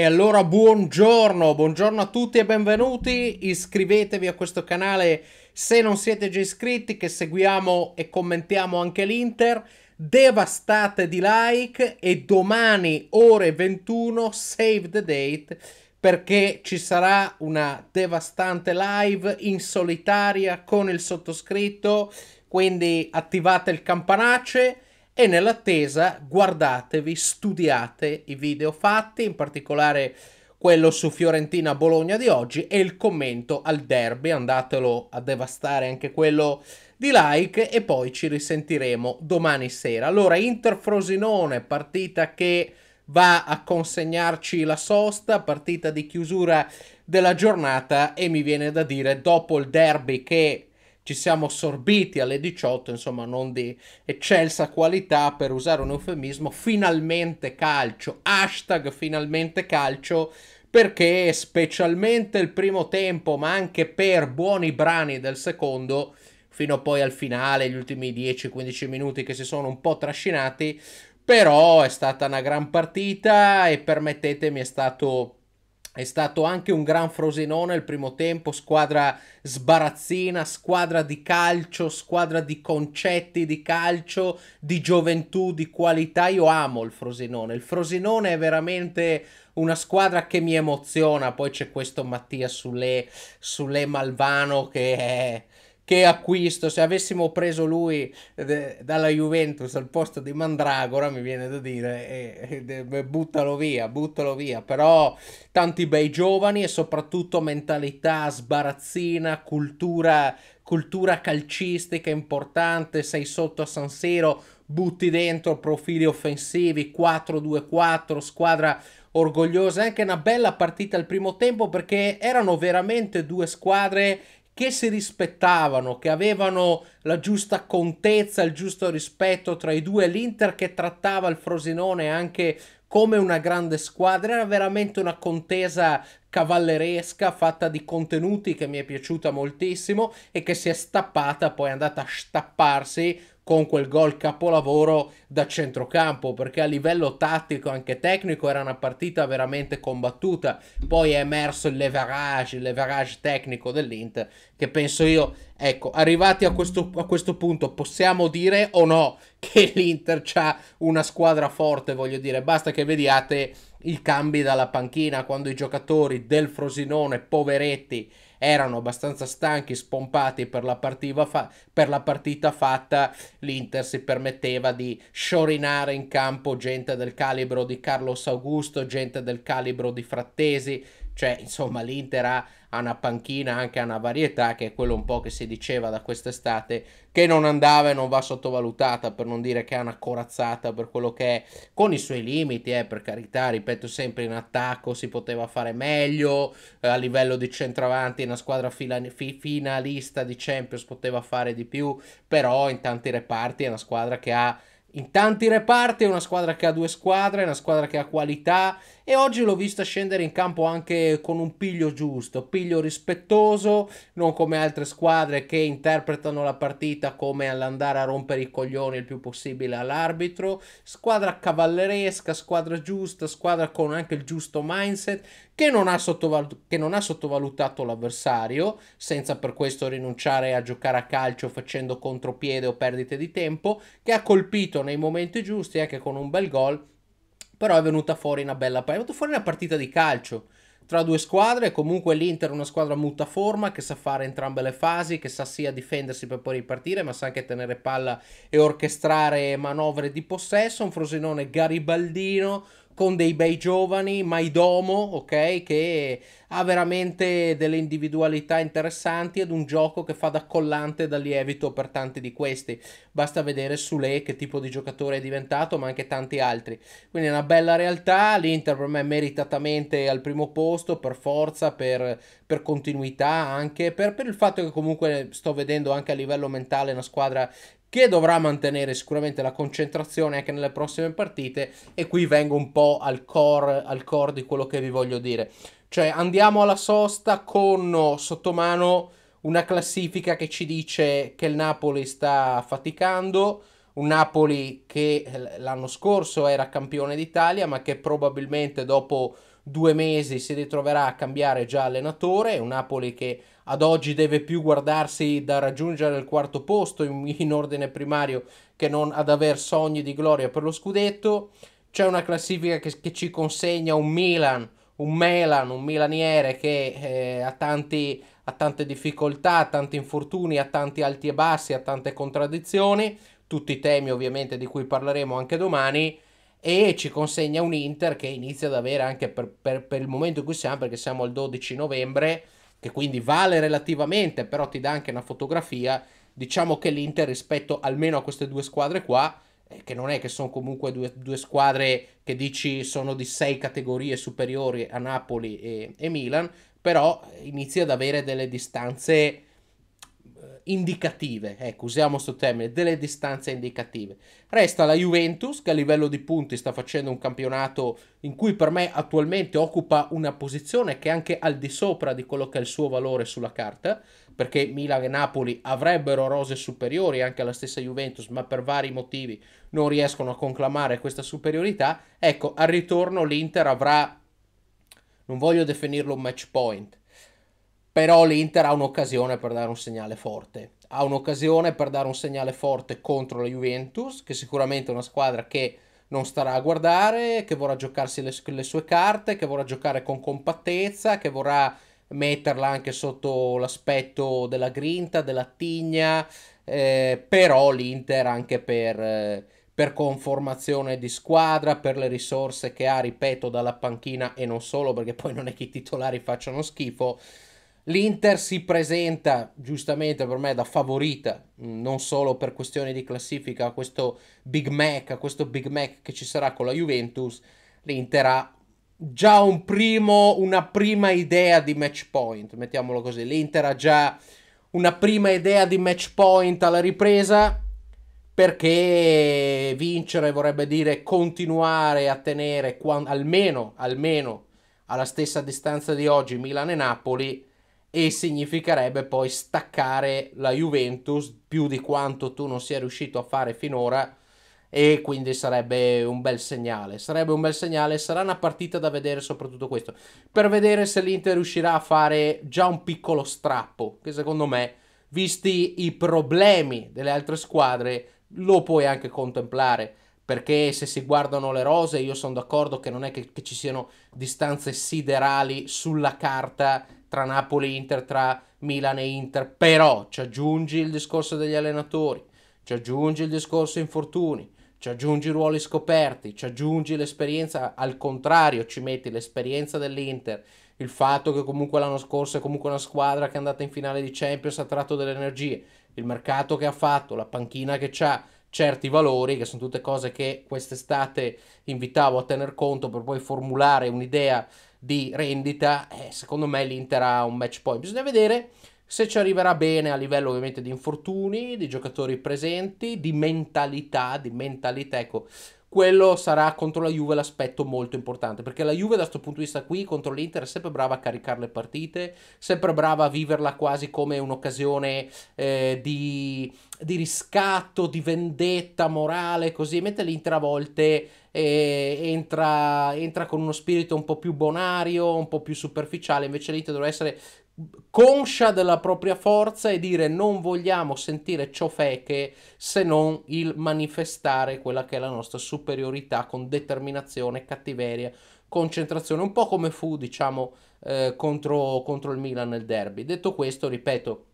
E allora buongiorno, buongiorno a tutti e benvenuti, iscrivetevi a questo canale se non siete già iscritti che seguiamo e commentiamo anche l'Inter, devastate di like e domani ore 21 save the date perché ci sarà una devastante live in solitaria con il sottoscritto, quindi attivate il campanace e nell'attesa guardatevi, studiate i video fatti, in particolare quello su Fiorentina-Bologna di oggi e il commento al derby, andatelo a devastare anche quello di like e poi ci risentiremo domani sera. Allora, Inter-Frosinone, partita che va a consegnarci la sosta, partita di chiusura della giornata e mi viene da dire dopo il derby che ci siamo sorbiti alle 18, insomma non di eccelsa qualità, per usare un eufemismo, finalmente calcio, hashtag finalmente calcio, perché specialmente il primo tempo, ma anche per buoni brani del secondo, fino poi al finale, gli ultimi 10-15 minuti che si sono un po' trascinati, però è stata una gran partita e permettetemi è stato è stato anche un gran Frosinone il primo tempo, squadra sbarazzina, squadra di calcio, squadra di concetti di calcio, di gioventù, di qualità. Io amo il Frosinone. Il Frosinone è veramente una squadra che mi emoziona. Poi c'è questo Mattia Sule, Sule Malvano che è che acquisto, se avessimo preso lui de, dalla Juventus al posto di Mandragora, mi viene da dire, e, e, e, buttalo via, buttalo via, però tanti bei giovani e soprattutto mentalità sbarazzina, cultura, cultura calcistica importante, sei sotto a San Siro, butti dentro profili offensivi, 4-2-4, squadra orgogliosa, anche una bella partita al primo tempo perché erano veramente due squadre che si rispettavano, che avevano la giusta contezza, il giusto rispetto tra i due, l'Inter che trattava il Frosinone anche come una grande squadra, era veramente una contesa cavalleresca fatta di contenuti che mi è piaciuta moltissimo e che si è stappata, poi è andata a stapparsi con quel gol capolavoro da centrocampo perché a livello tattico anche tecnico era una partita veramente combattuta poi è emerso il leverage il leverage tecnico dell'Inter che penso io ecco arrivati a questo, a questo punto possiamo dire o no che l'Inter ha una squadra forte voglio dire basta che vediate i cambi dalla panchina quando i giocatori del Frosinone, poveretti, erano abbastanza stanchi, spompati per la, fa- per la, partita fatta, l'Inter si permetteva di sciorinare in campo gente del calibro di Carlos Augusto, gente del calibro di Frattesi, cioè, insomma, l'Inter ha, una panchina, anche una varietà, che è quello un po' che si diceva da quest'estate, che non andava e non va sottovalutata, per non dire che è una corazzata per quello che è, con i suoi limiti, eh, per carità, ripeto sempre, in attacco si poteva fare meglio, eh, a livello di centravanti una squadra fila, fi, finalista di Champions poteva fare di più, però in tanti reparti è una squadra che ha in tanti reparti, è una squadra che ha due squadre, è una squadra che ha qualità, e oggi l'ho vista scendere in campo anche con un piglio giusto, piglio rispettoso, non come altre squadre che interpretano la partita come all'andare a rompere i coglioni il più possibile all'arbitro, squadra cavalleresca, squadra giusta, squadra con anche il giusto mindset che non ha, sottovalut- che non ha sottovalutato l'avversario, senza per questo rinunciare a giocare a calcio facendo contropiede o perdite di tempo, che ha colpito nei momenti giusti anche con un bel gol però è venuta fuori una bella partita, è venuta fuori una partita di calcio tra due squadre, comunque l'Inter è una squadra mutaforma che sa fare entrambe le fasi, che sa sia difendersi per poi ripartire, ma sa anche tenere palla e orchestrare manovre di possesso, un Frosinone garibaldino con dei bei giovani, Maidomo, ok, che ha veramente delle individualità interessanti ed un gioco che fa da collante da lievito per tanti di questi. Basta vedere Sule che tipo di giocatore è diventato, ma anche tanti altri. Quindi è una bella realtà, l'Inter per me è meritatamente al primo posto, per forza, per, per continuità anche, per, per il fatto che comunque sto vedendo anche a livello mentale una squadra che dovrà mantenere sicuramente la concentrazione anche nelle prossime partite e qui vengo un po' al core, al core di quello che vi voglio dire. Cioè andiamo alla sosta con oh, sottomano una classifica che ci dice che il Napoli sta faticando, un Napoli che eh, l'anno scorso era campione d'Italia ma che probabilmente dopo due mesi si ritroverà a cambiare già allenatore, un Napoli che ad oggi deve più guardarsi da raggiungere il quarto posto in, in ordine primario che non ad aver sogni di gloria per lo scudetto. C'è una classifica che, che ci consegna un Milan, un Melan, un Milaniere che eh, ha, tanti, ha tante difficoltà, tanti infortuni, ha tanti alti e bassi, ha tante contraddizioni, tutti i temi ovviamente di cui parleremo anche domani e ci consegna un Inter che inizia ad avere anche per, per, per il momento in cui siamo, perché siamo al 12 novembre, che quindi vale relativamente, però ti dà anche una fotografia, diciamo che l'Inter rispetto almeno a queste due squadre qua, eh, che non è che sono comunque due, due, squadre che dici sono di sei categorie superiori a Napoli e, e Milan, però inizia ad avere delle distanze indicative, ecco, usiamo questo termine, delle distanze indicative. Resta la Juventus che a livello di punti sta facendo un campionato in cui per me attualmente occupa una posizione che è anche al di sopra di quello che è il suo valore sulla carta, perché Milan e Napoli avrebbero rose superiori anche alla stessa Juventus, ma per vari motivi non riescono a conclamare questa superiorità. Ecco, al ritorno l'Inter avrà, non voglio definirlo un match point, però l'Inter ha un'occasione per dare un segnale forte. Ha un'occasione per dare un segnale forte contro la Juventus, che sicuramente è una squadra che non starà a guardare, che vorrà giocarsi le, le sue carte, che vorrà giocare con compattezza, che vorrà metterla anche sotto l'aspetto della grinta, della tigna, eh, però l'Inter anche per, eh, per, conformazione di squadra, per le risorse che ha, ripeto, dalla panchina e non solo, perché poi non è che i titolari facciano schifo, L'Inter si presenta giustamente per me da favorita, mm, non solo per questioni di classifica, a questo Big Mac, a questo Big Mac che ci sarà con la Juventus. L'Inter ha già un primo, una prima idea di match point, mettiamolo così. L'Inter ha già una prima idea di match point alla ripresa perché vincere vorrebbe dire continuare a tenere almeno, almeno alla stessa distanza di oggi Milan e Napoli e significherebbe poi staccare la Juventus più di quanto tu non sia riuscito a fare finora e quindi sarebbe un bel segnale. Sarebbe un bel segnale, sarà una partita da vedere soprattutto questo, per vedere se l'Inter riuscirà a fare già un piccolo strappo, che secondo me, visti i problemi delle altre squadre, lo puoi anche contemplare. Perché se si guardano le rose, io sono d'accordo che non è che, che ci siano distanze siderali sulla carta tra Napoli e Inter, tra Milan e Inter, però ci aggiungi il discorso degli allenatori, ci aggiungi il discorso infortuni, ci aggiungi i ruoli scoperti, ci aggiungi l'esperienza, al contrario ci metti l'esperienza dell'Inter, il fatto che comunque l'anno scorso è comunque una squadra che è andata in finale di Champions, ha tratto delle energie, il mercato che ha fatto, la panchina che c'ha, certi valori, che sono tutte cose che quest'estate invitavo a tener conto per poi formulare un'idea di rendita, eh, secondo me l'Inter ha un match point. Bisogna vedere se ci arriverà bene a livello ovviamente di infortuni, di giocatori presenti, di mentalità, di mentalità, ecco, quello sarà contro la Juve l'aspetto molto importante, perché la Juve da questo punto di vista qui contro l'Inter è sempre brava a caricare le partite, sempre brava a viverla quasi come un'occasione eh, di, di, riscatto, di vendetta morale, così, mentre l'Inter a volte eh, entra, entra con uno spirito un po' più bonario, un po' più superficiale, invece l'Inter dovrà essere conscia della propria forza e dire non vogliamo sentire ciofeche se non il manifestare quella che è la nostra superiorità con determinazione, cattiveria, concentrazione, un po' come fu diciamo eh, contro, contro il Milan nel derby. Detto questo, ripeto,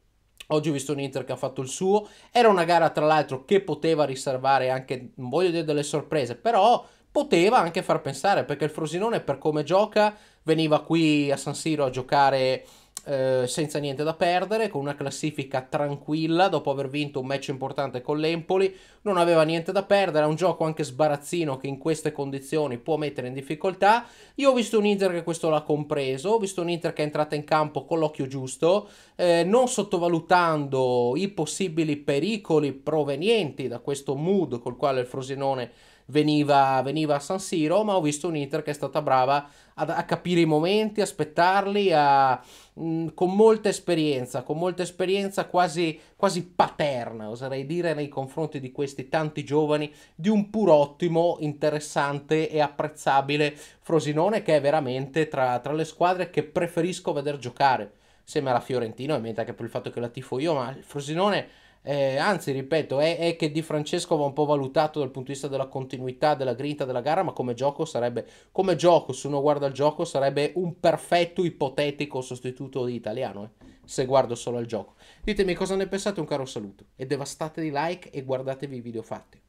Oggi ho visto un Inter che ha fatto il suo, era una gara tra l'altro che poteva riservare anche, non voglio dire delle sorprese, però poteva anche far pensare perché il Frosinone per come gioca veniva qui a San Siro a giocare eh, senza niente da perdere, con una classifica tranquilla dopo aver vinto un match importante con l'Empoli, non aveva niente da perdere, è un gioco anche sbarazzino che in queste condizioni può mettere in difficoltà. Io ho visto un Inter che questo l'ha compreso, ho visto un Inter che è entrata in campo con l'occhio giusto, eh, non sottovalutando i possibili pericoli provenienti da questo mood col quale il Frosinone veniva, veniva a San Siro, ma ho visto un'Inter che è stata brava a, a capire i momenti, aspettarli, a, mh, mm, con molta esperienza, con molta esperienza quasi, quasi paterna, oserei dire, nei confronti di questi tanti giovani, di un pur ottimo, interessante e apprezzabile Frosinone che è veramente tra, tra le squadre che preferisco veder giocare. Insieme alla Fiorentina, ovviamente anche per il fatto che la tifo io, ma il Frosinone eh, anzi, ripeto, è, è, che Di Francesco va un po' valutato dal punto di vista della continuità, della grinta della gara, ma come gioco sarebbe, come gioco, se uno guarda il gioco, sarebbe un perfetto ipotetico sostituto di italiano, eh, se guardo solo al gioco. Ditemi cosa ne pensate, un caro saluto e devastate di like e guardatevi i video fatti.